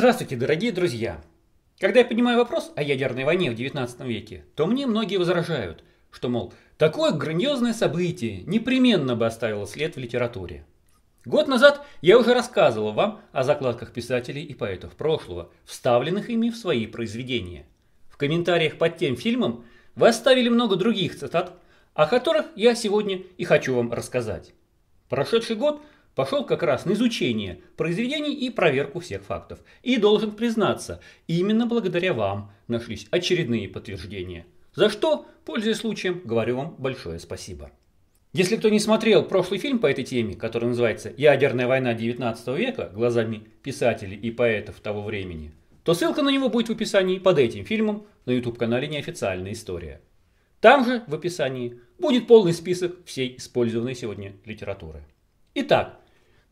Здравствуйте, дорогие друзья! Когда я поднимаю вопрос о ядерной войне в 19 веке, то мне многие возражают, что, мол, такое грандиозное событие непременно бы оставило след в литературе. Год назад я уже рассказывал вам о закладках писателей и поэтов прошлого, вставленных ими в свои произведения. В комментариях под тем фильмом вы оставили много других цитат, о которых я сегодня и хочу вам рассказать. Прошедший год – пошел как раз на изучение произведений и проверку всех фактов. И должен признаться, именно благодаря вам нашлись очередные подтверждения. За что, пользуясь случаем, говорю вам большое спасибо. Если кто не смотрел прошлый фильм по этой теме, который называется «Ядерная война 19 века» глазами писателей и поэтов того времени, то ссылка на него будет в описании под этим фильмом на YouTube-канале «Неофициальная история». Там же, в описании, будет полный список всей использованной сегодня литературы. Итак,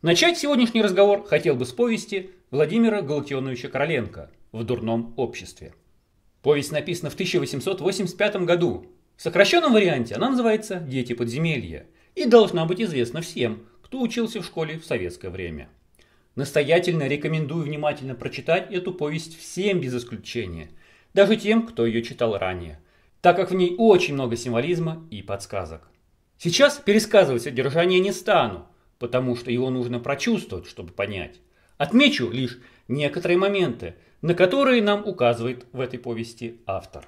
Начать сегодняшний разговор хотел бы с повести Владимира Галактионовича Короленко «В дурном обществе». Повесть написана в 1885 году. В сокращенном варианте она называется «Дети подземелья» и должна быть известна всем, кто учился в школе в советское время. Настоятельно рекомендую внимательно прочитать эту повесть всем без исключения, даже тем, кто ее читал ранее, так как в ней очень много символизма и подсказок. Сейчас пересказывать содержание не стану, потому что его нужно прочувствовать, чтобы понять. Отмечу лишь некоторые моменты, на которые нам указывает в этой повести автор.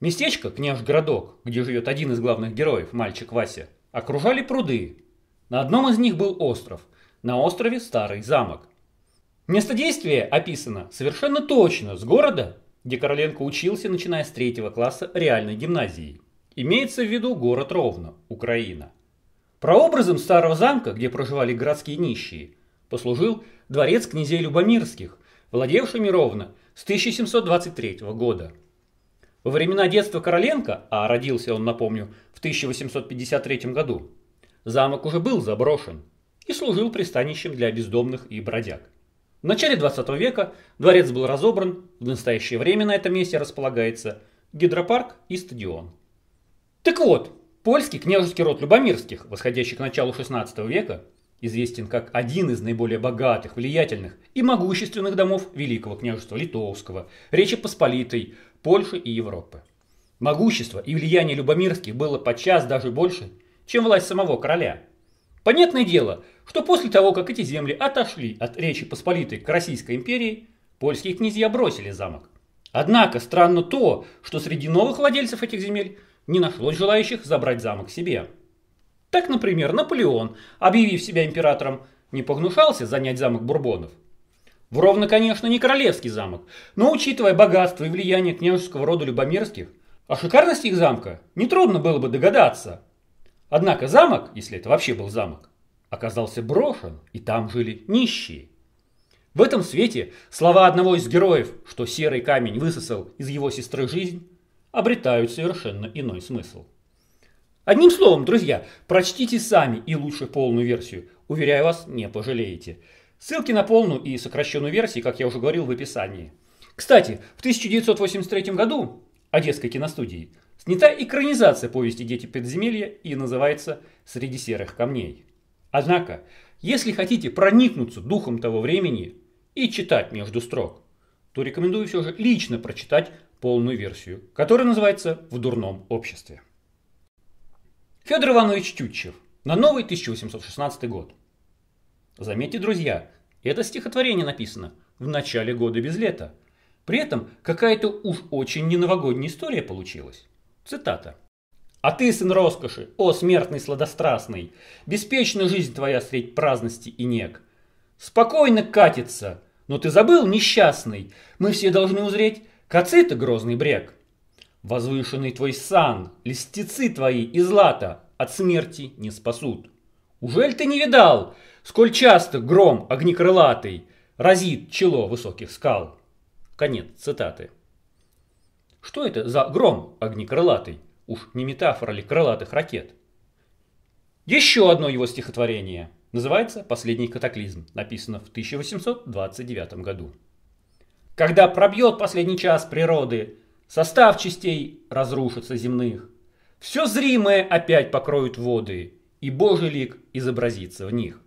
Местечко, княж-городок, где живет один из главных героев, мальчик Вася, окружали пруды. На одном из них был остров, на острове старый замок. Место действия описано совершенно точно с города, где Короленко учился, начиная с третьего класса реальной гимназии. Имеется в виду город Ровно, Украина. Прообразом старого замка, где проживали городские нищие, послужил дворец князей Любомирских, владевшими ровно с 1723 года. Во времена детства Короленко, а родился он, напомню, в 1853 году, замок уже был заброшен и служил пристанищем для бездомных и бродяг. В начале 20 века дворец был разобран, в настоящее время на этом месте располагается гидропарк и стадион. Так вот, Польский княжеский род Любомирских, восходящий к началу XVI века, известен как один из наиболее богатых, влиятельных и могущественных домов Великого княжества Литовского, Речи Посполитой, Польши и Европы. Могущество и влияние Любомирских было подчас даже больше, чем власть самого короля. Понятное дело, что после того, как эти земли отошли от Речи Посполитой к Российской империи, польские князья бросили замок. Однако странно то, что среди новых владельцев этих земель не нашлось желающих забрать замок себе. Так, например, Наполеон, объявив себя императором, не погнушался занять замок Бурбонов. Вровно, конечно, не королевский замок, но учитывая богатство и влияние княжеского рода Любомирских, о шикарности их замка нетрудно было бы догадаться. Однако замок, если это вообще был замок, оказался брошен, и там жили нищие. В этом свете слова одного из героев, что серый камень высосал из его сестры жизнь, обретают совершенно иной смысл. Одним словом, друзья, прочтите сами и лучше полную версию. Уверяю вас, не пожалеете. Ссылки на полную и сокращенную версии, как я уже говорил, в описании. Кстати, в 1983 году Одесской киностудии снята экранизация повести «Дети подземелья» и называется «Среди серых камней». Однако, если хотите проникнуться духом того времени и читать между строк, то рекомендую все же лично прочитать полную версию, которая называется «В дурном обществе». Федор Иванович Тютчев. На новый 1816 год. Заметьте, друзья, это стихотворение написано в начале года без лета. При этом какая-то уж очень не новогодняя история получилась. Цитата. «А ты, сын роскоши, о смертный сладострастный, беспечна жизнь твоя средь праздности и нег. Спокойно катится, но ты забыл, несчастный, мы все должны узреть Коцы-то грозный брег. Возвышенный твой сан, листицы твои и злато от смерти не спасут. Ужель ты не видал, сколь часто гром огнекрылатый разит чело высоких скал? Конец цитаты. Что это за гром огнекрылатый? Уж не метафора ли крылатых ракет? Еще одно его стихотворение. Называется «Последний катаклизм». Написано в 1829 году. Когда пробьет последний час природы, состав частей разрушится земных. Все зримое опять покроют воды, и Божий лик изобразится в них.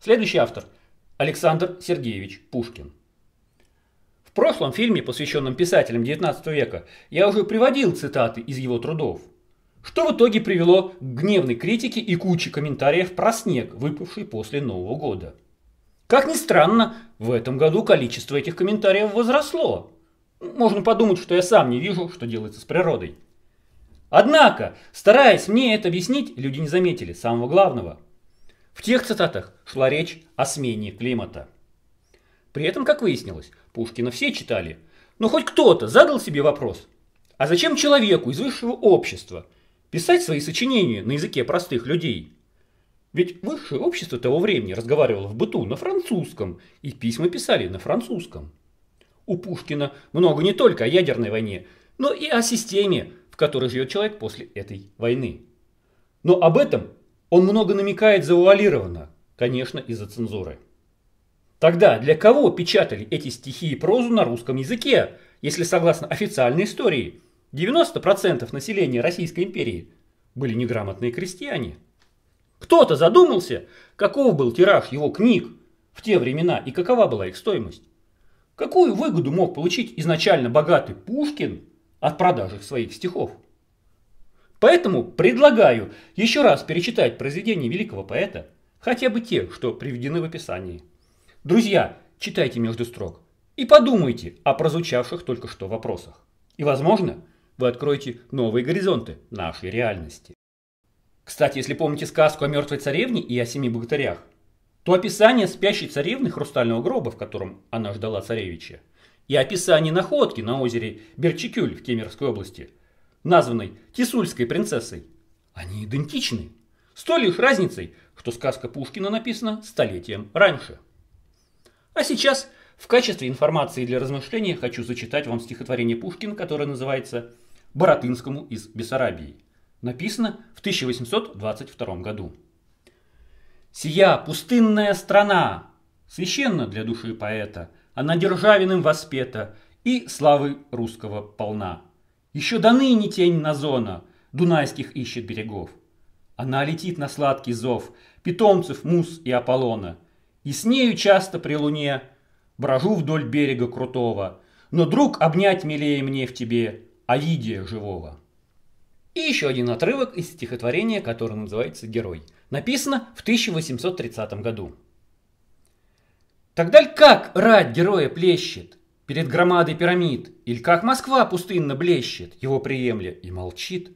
Следующий автор – Александр Сергеевич Пушкин. В прошлом фильме, посвященном писателям XIX века, я уже приводил цитаты из его трудов, что в итоге привело к гневной критике и куче комментариев про снег, выпавший после Нового года. Как ни странно, в этом году количество этих комментариев возросло. Можно подумать, что я сам не вижу, что делается с природой. Однако, стараясь мне это объяснить, люди не заметили самого главного. В тех цитатах шла речь о смене климата. При этом, как выяснилось, Пушкина все читали. Но хоть кто-то задал себе вопрос, а зачем человеку из высшего общества писать свои сочинения на языке простых людей – ведь высшее общество того времени разговаривало в быту на французском, и письма писали на французском. У Пушкина много не только о ядерной войне, но и о системе, в которой живет человек после этой войны. Но об этом он много намекает завуалированно, конечно, из-за цензуры. Тогда для кого печатали эти стихи и прозу на русском языке, если согласно официальной истории 90% населения Российской империи были неграмотные крестьяне? Кто-то задумался, каков был тираж его книг в те времена и какова была их стоимость. Какую выгоду мог получить изначально богатый Пушкин от продажи своих стихов? Поэтому предлагаю еще раз перечитать произведения великого поэта, хотя бы те, что приведены в описании. Друзья, читайте между строк и подумайте о прозвучавших только что вопросах. И, возможно, вы откроете новые горизонты нашей реальности. Кстати, если помните сказку о мертвой царевне и о семи богатырях, то описание спящей царевны хрустального гроба, в котором она ждала царевича, и описание находки на озере Берчикюль в Кемеровской области, названной Тисульской принцессой, они идентичны. С той лишь разницей, что сказка Пушкина написана столетием раньше. А сейчас в качестве информации для размышления хочу зачитать вам стихотворение Пушкина, которое называется «Боротынскому из Бессарабии» написано в 1822 году. «Сия пустынная страна, священна для души поэта, она державиным воспета и славы русского полна. Еще до ныне тень на зона дунайских ищет берегов. Она летит на сладкий зов питомцев мус и Аполлона, и с нею часто при луне брожу вдоль берега крутого, но друг обнять милее мне в тебе Овидия живого. И еще один отрывок из стихотворения, которое называется «Герой». Написано в 1830 году. Тогда ль как рать героя плещет Перед громадой пирамид, Или как Москва пустынно блещет, Его приемля и молчит?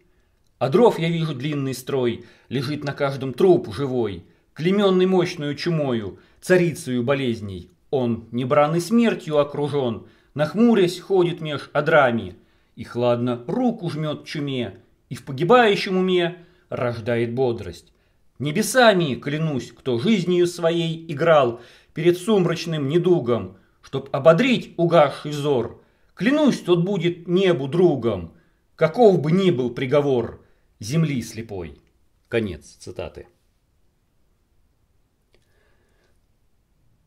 А дров я вижу длинный строй, Лежит на каждом труп живой, Клеменный мощную чумою, Царицею болезней. Он, небранной смертью окружен, Нахмурясь, ходит меж адрами, И хладно руку жмет чуме, и в погибающем уме рождает бодрость. Небесами, клянусь, кто жизнью своей играл перед сумрачным недугом, чтоб ободрить угасший взор, клянусь, тот будет небу другом, каков бы ни был приговор земли слепой. Конец цитаты.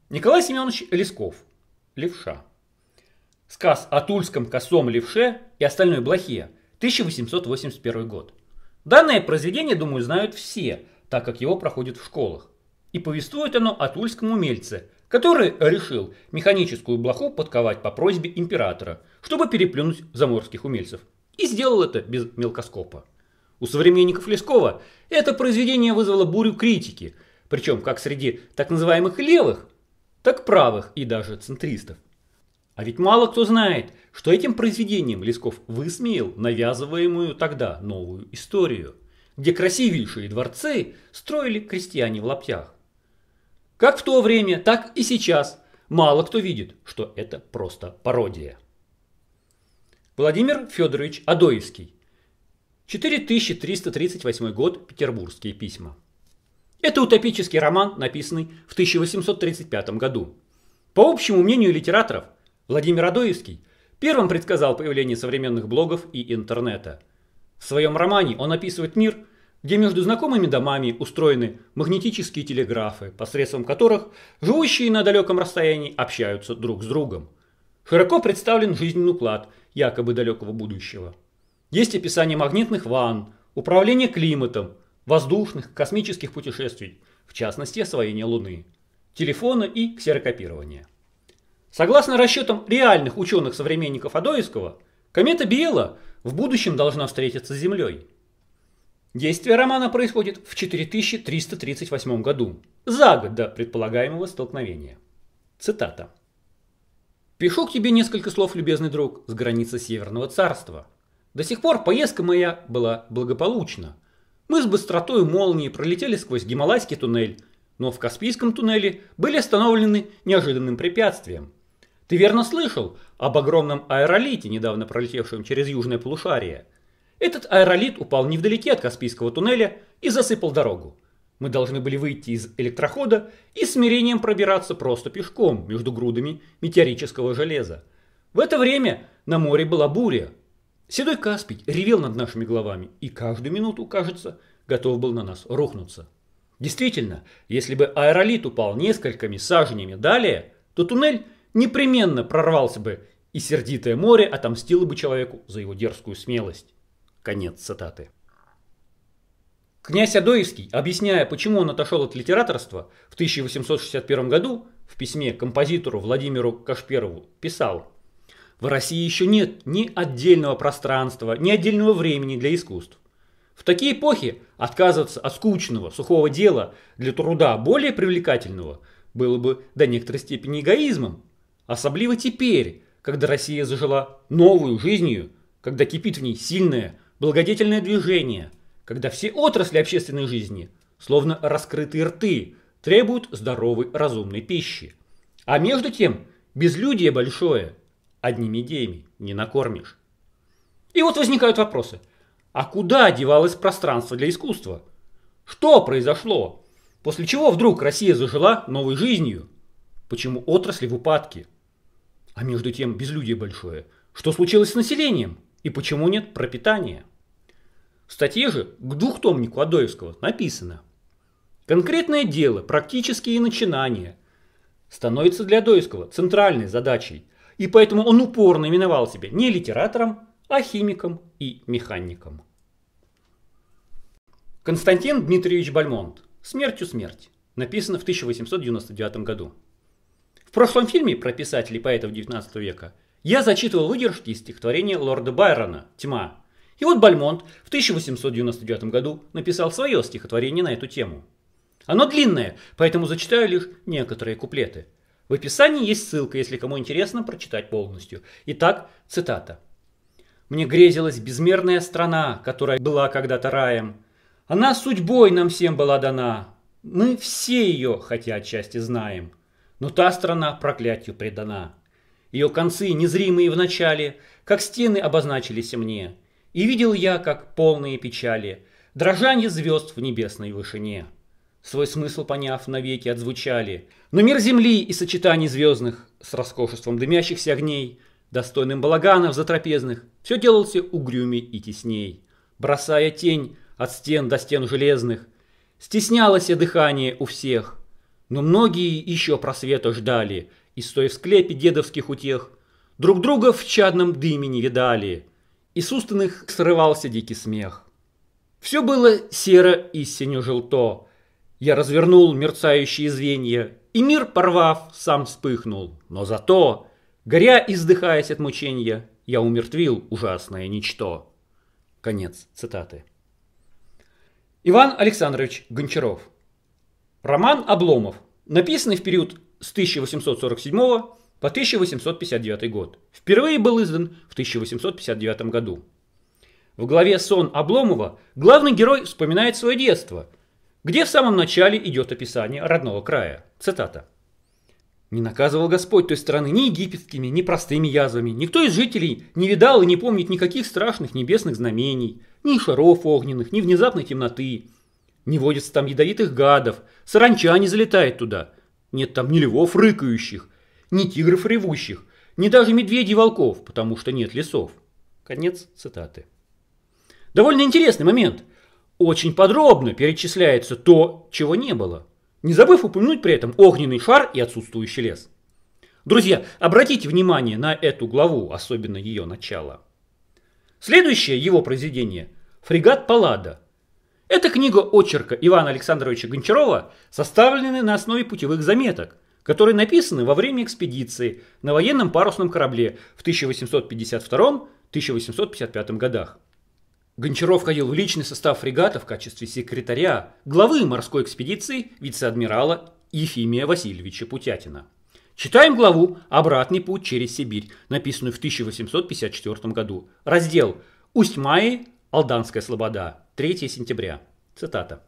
Николай Семенович Лесков. Левша. Сказ о тульском косом левше и остальной блохе – 1881 год. Данное произведение, думаю, знают все, так как его проходят в школах. И повествует оно о тульском умельце, который решил механическую блоху подковать по просьбе императора, чтобы переплюнуть заморских умельцев. И сделал это без мелкоскопа. У современников Лескова это произведение вызвало бурю критики, причем как среди так называемых левых, так правых и даже центристов. А ведь мало кто знает, что этим произведением Лесков высмеял навязываемую тогда новую историю, где красивейшие дворцы строили крестьяне в лаптях. Как в то время, так и сейчас мало кто видит, что это просто пародия. Владимир Федорович Адоевский. 4338 год. Петербургские письма. Это утопический роман, написанный в 1835 году. По общему мнению литераторов – Владимир Адоевский первым предсказал появление современных блогов и интернета. В своем романе он описывает мир, где между знакомыми домами устроены магнетические телеграфы, посредством которых живущие на далеком расстоянии общаются друг с другом. Широко представлен жизненный уклад якобы далекого будущего. Есть описание магнитных ванн, управления климатом, воздушных, космических путешествий, в частности освоение Луны, телефона и ксерокопирования. Согласно расчетам реальных ученых-современников Адоевского, комета Биела в будущем должна встретиться с Землей. Действие романа происходит в 4338 году, за год до предполагаемого столкновения. Цитата. «Пишу к тебе несколько слов, любезный друг, с границы Северного Царства. До сих пор поездка моя была благополучна. Мы с быстротой молнии пролетели сквозь Гималайский туннель, но в Каспийском туннеле были остановлены неожиданным препятствием – ты верно слышал об огромном аэролите, недавно пролетевшем через южное полушарие? Этот аэролит упал невдалеке от Каспийского туннеля и засыпал дорогу. Мы должны были выйти из электрохода и смирением пробираться просто пешком между грудами метеорического железа. В это время на море была буря. Седой Каспий ревел над нашими головами и каждую минуту, кажется, готов был на нас рухнуться. Действительно, если бы аэролит упал несколькими саженями далее, то туннель непременно прорвался бы, и сердитое море отомстило бы человеку за его дерзкую смелость. Конец цитаты. Князь Адоевский, объясняя, почему он отошел от литераторства, в 1861 году в письме композитору Владимиру Кашперову писал «В России еще нет ни отдельного пространства, ни отдельного времени для искусств. В такие эпохи отказываться от скучного, сухого дела для труда более привлекательного было бы до некоторой степени эгоизмом, Особливо теперь, когда Россия зажила новую жизнью, когда кипит в ней сильное, благодетельное движение, когда все отрасли общественной жизни, словно раскрытые рты, требуют здоровой, разумной пищи. А между тем, безлюдие большое, одними идеями не накормишь. И вот возникают вопросы. А куда девалось пространство для искусства? Что произошло? После чего вдруг Россия зажила новой жизнью? Почему отрасли в упадке? А между тем безлюдие большое. Что случилось с населением? И почему нет пропитания? В статье же к двухтомнику Адоевского написано. Конкретное дело, практические начинания становится для Адоевского центральной задачей, и поэтому он упорно именовал себя не литератором, а химиком и механиком. Константин Дмитриевич Бальмонт «Смертью смерть» написано в 1899 году. В прошлом фильме про писателей поэтов XIX века я зачитывал выдержки из стихотворения лорда Байрона «Тьма». И вот Бальмонт в 1899 году написал свое стихотворение на эту тему. Оно длинное, поэтому зачитаю лишь некоторые куплеты. В описании есть ссылка, если кому интересно прочитать полностью. Итак, цитата. «Мне грезилась безмерная страна, которая была когда-то раем. Она судьбой нам всем была дана. Мы все ее, хотя отчасти, знаем». Но та страна проклятию предана. Ее концы, незримые в начале, как стены обозначились мне, и видел я, как полные печали, дрожание звезд в небесной вышине. Свой смысл поняв, навеки отзвучали, но мир земли и сочетаний звездных с роскошеством дымящихся огней, достойным балаганов затрапезных, все делался угрюмей и тесней, бросая тень от стен до стен железных. Стеснялось дыхание у всех, но многие еще просвета ждали, и стоя в склепе дедовских утех, друг друга в чадном дыме не видали, и с устных срывался дикий смех. Все было серо и синё-желто. Я развернул мерцающие звенья, и мир, порвав, сам вспыхнул. Но зато, горя и сдыхаясь от мучения, я умертвил ужасное ничто. Конец цитаты. Иван Александрович Гончаров Роман Обломов, написанный в период с 1847 по 1859 год. Впервые был издан в 1859 году. В главе «Сон Обломова» главный герой вспоминает свое детство, где в самом начале идет описание родного края. Цитата. «Не наказывал Господь той страны ни египетскими, ни простыми язвами. Никто из жителей не видал и не помнит никаких страшных небесных знамений, ни шаров огненных, ни внезапной темноты, не водится там ядовитых гадов, саранча не залетает туда. Нет там ни львов рыкающих, ни тигров ревущих, ни даже медведей волков, потому что нет лесов. Конец цитаты. Довольно интересный момент. Очень подробно перечисляется то, чего не было, не забыв упомянуть при этом огненный шар и отсутствующий лес. Друзья, обратите внимание на эту главу, особенно ее начало. Следующее его произведение – «Фрегат Паллада», эта книга очерка Ивана Александровича Гончарова, составлена на основе путевых заметок, которые написаны во время экспедиции на военном парусном корабле в 1852-1855 годах. Гончаров ходил в личный состав фрегата в качестве секретаря главы морской экспедиции вице-адмирала Ефимия Васильевича Путятина. Читаем главу «Обратный путь через Сибирь», написанную в 1854 году. Раздел «Усть-Майи. Алданская слобода». 3 сентября. Цитата.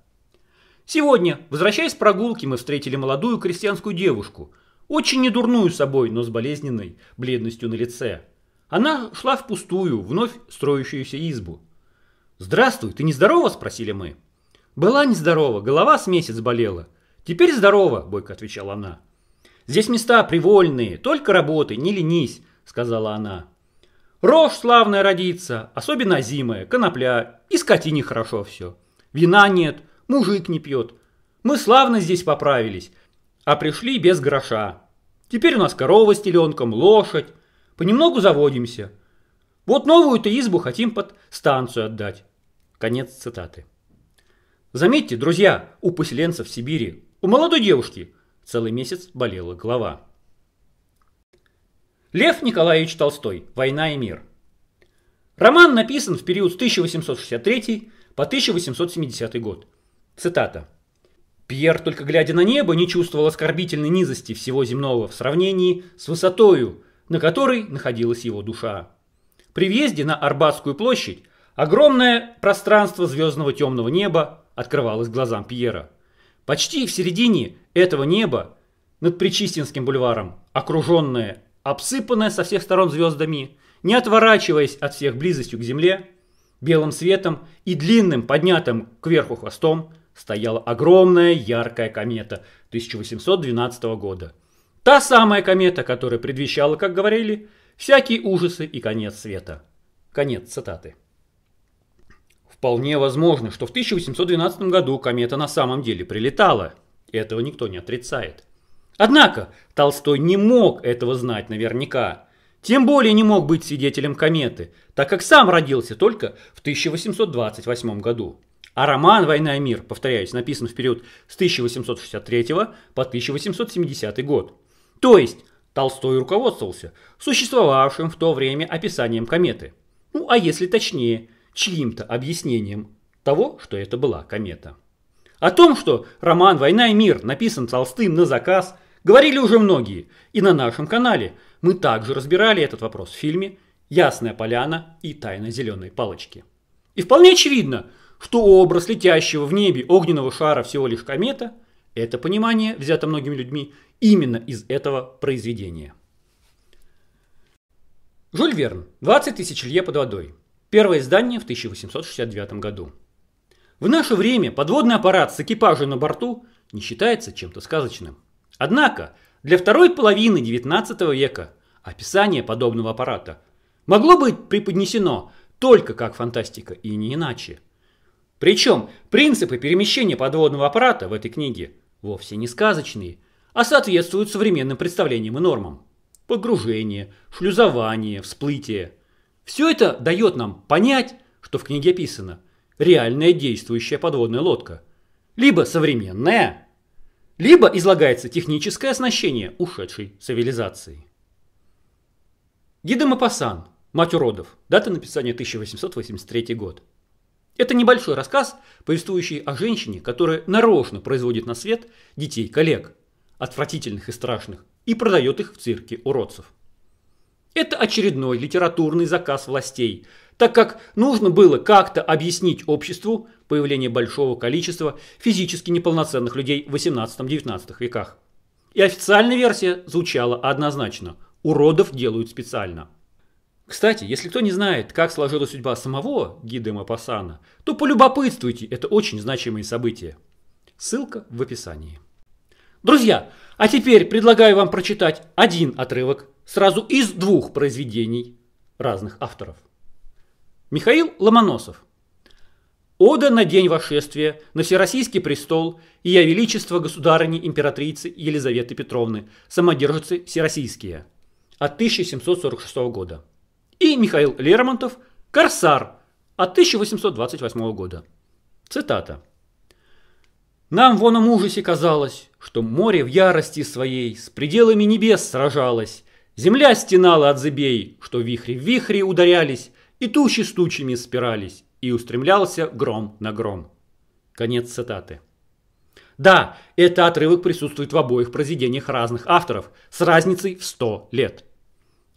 «Сегодня, возвращаясь с прогулки, мы встретили молодую крестьянскую девушку, очень недурную собой, но с болезненной бледностью на лице. Она шла в пустую, вновь строящуюся избу. «Здравствуй, ты нездорова?» – спросили мы. «Была нездорова, голова с месяц болела. Теперь здорова», – бойко отвечала она. «Здесь места привольные, только работы, не ленись», – сказала она. Рожь славная родится, особенно зимая, конопля, и скотине хорошо все. Вина нет, мужик не пьет. Мы славно здесь поправились, а пришли без гроша. Теперь у нас корова с теленком, лошадь. Понемногу заводимся. Вот новую-то избу хотим под станцию отдать. Конец цитаты. Заметьте, друзья, у поселенцев в Сибири, у молодой девушки целый месяц болела голова. Лев Николаевич Толстой. «Война и мир». Роман написан в период с 1863 по 1870 год. Цитата. Пьер, только глядя на небо, не чувствовал оскорбительной низости всего земного в сравнении с высотою, на которой находилась его душа. При въезде на Арбатскую площадь огромное пространство звездного темного неба открывалось глазам Пьера. Почти в середине этого неба, над Причистинским бульваром, окруженное обсыпанная со всех сторон звездами, не отворачиваясь от всех близостью к земле, белым светом и длинным поднятым кверху хвостом стояла огромная яркая комета 1812 года. Та самая комета, которая предвещала, как говорили, всякие ужасы и конец света. Конец цитаты. Вполне возможно, что в 1812 году комета на самом деле прилетала. Этого никто не отрицает. Однако Толстой не мог этого знать наверняка. Тем более не мог быть свидетелем кометы, так как сам родился только в 1828 году. А роман «Война и мир», повторяюсь, написан в период с 1863 по 1870 год. То есть Толстой руководствовался существовавшим в то время описанием кометы. Ну, а если точнее, чьим-то объяснением того, что это была комета. О том, что роман «Война и мир» написан Толстым на заказ, Говорили уже многие, и на нашем канале мы также разбирали этот вопрос в фильме «Ясная поляна и тайна зеленой палочки». И вполне очевидно, что образ летящего в небе огненного шара всего лишь комета – это понимание, взято многими людьми, именно из этого произведения. Жюль Верн. 20 тысяч лье под водой. Первое издание в 1869 году. В наше время подводный аппарат с экипажем на борту не считается чем-то сказочным. Однако, для второй половины XIX века описание подобного аппарата могло быть преподнесено только как фантастика и не иначе. Причем принципы перемещения подводного аппарата в этой книге вовсе не сказочные, а соответствуют современным представлениям и нормам. Погружение, шлюзование, всплытие. Все это дает нам понять, что в книге описано реальная действующая подводная лодка. Либо современная, либо излагается техническое оснащение ушедшей цивилизации. Гида Мапасан, «Мать уродов», дата написания 1883 год. Это небольшой рассказ, повествующий о женщине, которая нарочно производит на свет детей-коллег, отвратительных и страшных, и продает их в цирке уродцев. Это очередной литературный заказ властей, так как нужно было как-то объяснить обществу, появление большого количества физически неполноценных людей в 18-19 веках. И официальная версия звучала однозначно – уродов делают специально. Кстати, если кто не знает, как сложилась судьба самого Гида Мапасана, то полюбопытствуйте, это очень значимые события. Ссылка в описании. Друзья, а теперь предлагаю вам прочитать один отрывок сразу из двух произведений разных авторов. Михаил Ломоносов – Ода на день вошествия на Всероссийский престол и я величество государыни императрицы Елизаветы Петровны, самодержицы всероссийские, от 1746 года. И Михаил Лермонтов «Корсар» от 1828 года. Цитата. «Нам вон в ужасе казалось, что море в ярости своей с пределами небес сражалось, земля стенала от зыбей, что вихри в вихри ударялись и тучи с тучами спирались, и устремлялся гром на гром. Конец цитаты. Да, это отрывок присутствует в обоих произведениях разных авторов, с разницей в 100 лет.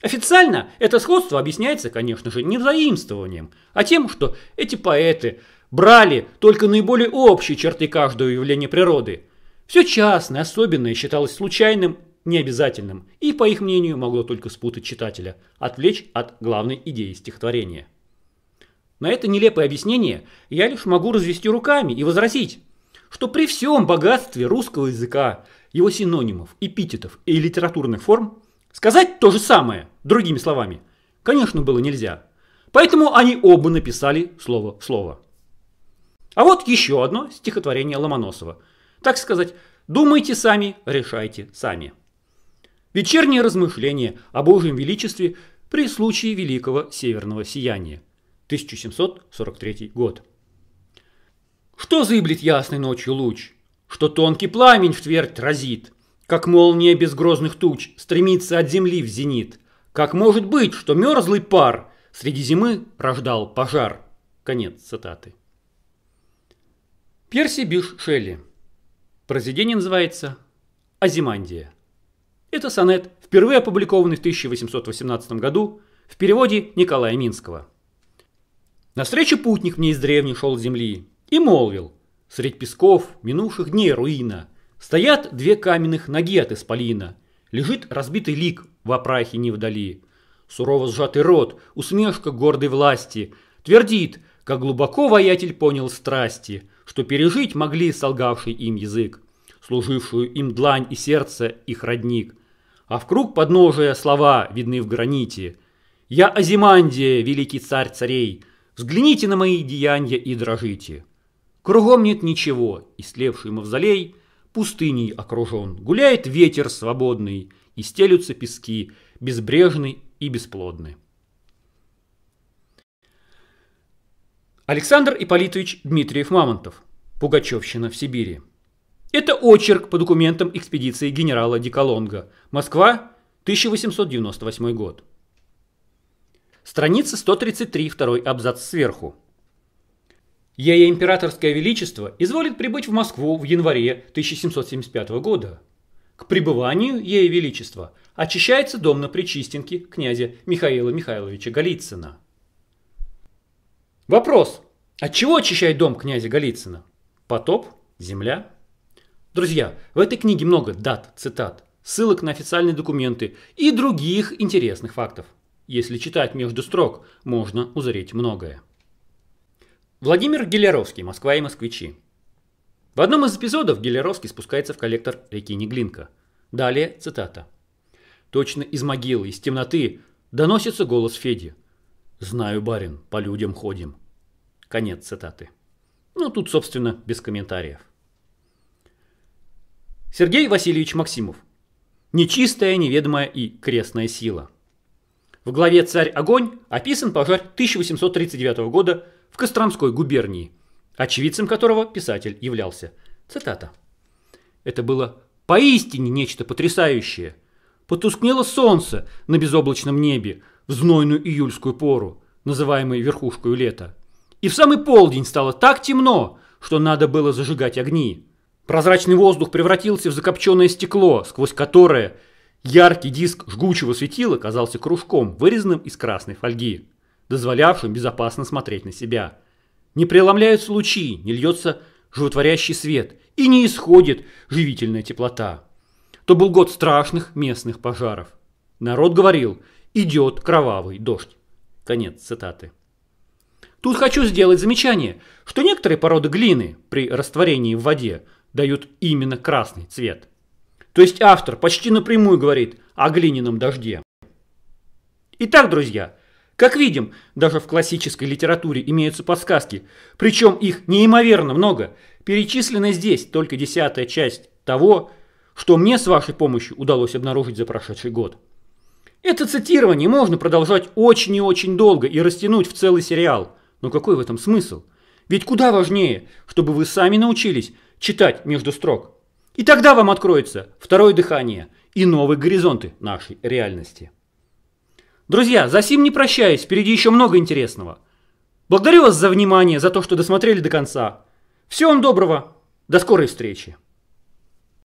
Официально это сходство объясняется, конечно же, не заимствованием, а тем, что эти поэты брали только наиболее общие черты каждого явления природы. Все частное, особенное считалось случайным, необязательным, и, по их мнению, могло только спутать читателя, отвлечь от главной идеи стихотворения. На это нелепое объяснение я лишь могу развести руками и возразить, что при всем богатстве русского языка, его синонимов, эпитетов и литературных форм, сказать то же самое, другими словами, конечно, было нельзя. Поэтому они оба написали слово в слово. А вот еще одно стихотворение Ломоносова. Так сказать, думайте сами, решайте сами. Вечернее размышление о Божьем величестве при случае великого северного сияния – 1743 год. Что зыблет ясной ночью луч, Что тонкий пламень в твердь разит, Как молния без грозных туч Стремится от земли в зенит? Как может быть, что мерзлый пар Среди зимы рождал пожар? Конец цитаты. Перси Биш Шелли. Произведение называется «Азимандия». Это сонет, впервые опубликованный в 1818 году в переводе Николая Минского – Навстречу путник мне из древней шел земли и молвил. Средь песков, минувших дней руина, стоят две каменных ноги от исполина. Лежит разбитый лик в опрахе вдали, Сурово сжатый рот, усмешка гордой власти, твердит, как глубоко воятель понял страсти, что пережить могли солгавший им язык, служившую им длань и сердце их родник. А в круг подножия слова видны в граните. «Я Азимандия, великий царь царей!» Взгляните на мои деяния и дрожите. Кругом нет ничего, И истлевший мавзолей, пустыней окружен. Гуляет ветер свободный, и стелются пески, безбрежны и бесплодны. Александр Иполитович Дмитриев Мамонтов. Пугачевщина в Сибири. Это очерк по документам экспедиции генерала Диколонга. Москва, 1898 год. Страница 133, второй абзац сверху. Ее императорское величество изволит прибыть в Москву в январе 1775 года. К пребыванию Ее Величества очищается дом на Причистенке князя Михаила Михайловича Голицына. Вопрос. От чего очищает дом князя Голицына? Потоп? Земля? Друзья, в этой книге много дат, цитат, ссылок на официальные документы и других интересных фактов. Если читать между строк, можно узреть многое. Владимир Гелеровский, Москва и москвичи. В одном из эпизодов Гелеровский спускается в коллектор реки Неглинка. Далее цитата. Точно из могилы, из темноты доносится голос Феди. «Знаю, барин, по людям ходим». Конец цитаты. Ну, тут, собственно, без комментариев. Сергей Васильевич Максимов. Нечистая, неведомая и крестная сила. В главе «Царь Огонь» описан пожар 1839 года в Костромской губернии, очевидцем которого писатель являлся. Цитата. «Это было поистине нечто потрясающее. Потускнело солнце на безоблачном небе в знойную июльскую пору, называемую верхушкой лета. И в самый полдень стало так темно, что надо было зажигать огни. Прозрачный воздух превратился в закопченное стекло, сквозь которое – Яркий диск жгучего светила казался кружком, вырезанным из красной фольги, дозволявшим безопасно смотреть на себя. Не преломляются лучи, не льется животворящий свет и не исходит живительная теплота. То был год страшных местных пожаров. Народ говорил «Идет кровавый дождь». Конец цитаты. Тут хочу сделать замечание, что некоторые породы глины при растворении в воде дают именно красный цвет – то есть автор почти напрямую говорит о глиняном дожде. Итак, друзья, как видим, даже в классической литературе имеются подсказки, причем их неимоверно много. Перечислено здесь только десятая часть того, что мне с вашей помощью удалось обнаружить за прошедший год. Это цитирование можно продолжать очень и очень долго и растянуть в целый сериал. Но какой в этом смысл? Ведь куда важнее, чтобы вы сами научились читать между строк. И тогда вам откроется второе дыхание и новые горизонты нашей реальности. Друзья, за сим не прощаюсь, впереди еще много интересного. Благодарю вас за внимание, за то, что досмотрели до конца. Всего вам доброго, до скорой встречи.